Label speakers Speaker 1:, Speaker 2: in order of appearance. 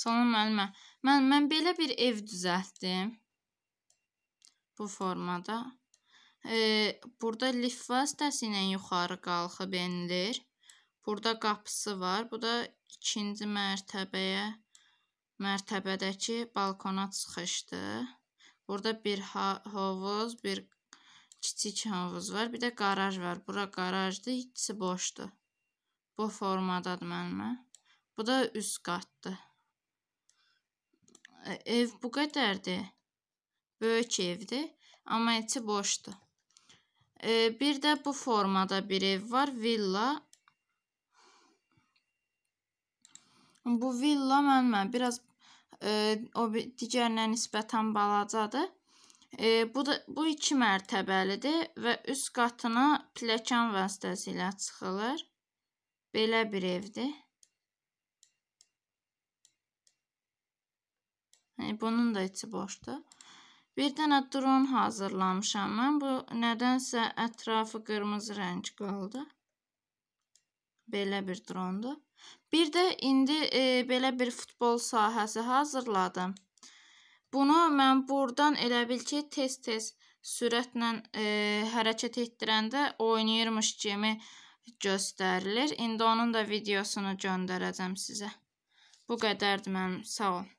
Speaker 1: Salam müəllimə. Mən mən belə bir ev düzəltdim. Bu formada. E, burada lif vasitəsi ilə yuxarı qalxıb enilir. Burada qapısı var. Bu da ikinci mərtəbəyə mərtəbədəki balkona çıxışdır. Burada bir hovuz, bir kiçik hovuz var. Bir də qaraj var. Bura qarajdır, ikisi boşdur. Bu formadadır müəllimə. Bu da üst qatdır. Ev bu qədərdir. Böyük evdir, amma içi boşdur. E, bir də bu formada bir ev var, villa. Bu villa mənimlə biraz e, o digərinə nisbətən balacadır. E, bu da bu 2 mərtəbəlidir və üst qatına pilləkən vasitəsilə çıxılır. Belə bir evdir. Yəni bunun da içi boşdur. Bir dənə dron hazırlamışam mən. Bu nədənsə ətrafı qırmızı rəng qaldı. Belə bir drondur. Bir də indi e, belə bir futbol sahəsi hazırladım. Bunu mən burdan elə bil ki, tez-tez sürətlə e, hərəkət etdirəndə oynayırmış kimi göstərilir. İndi onun da videosunu göndərəcəm sizə. Bu qədərdir mənim. Sağ olun.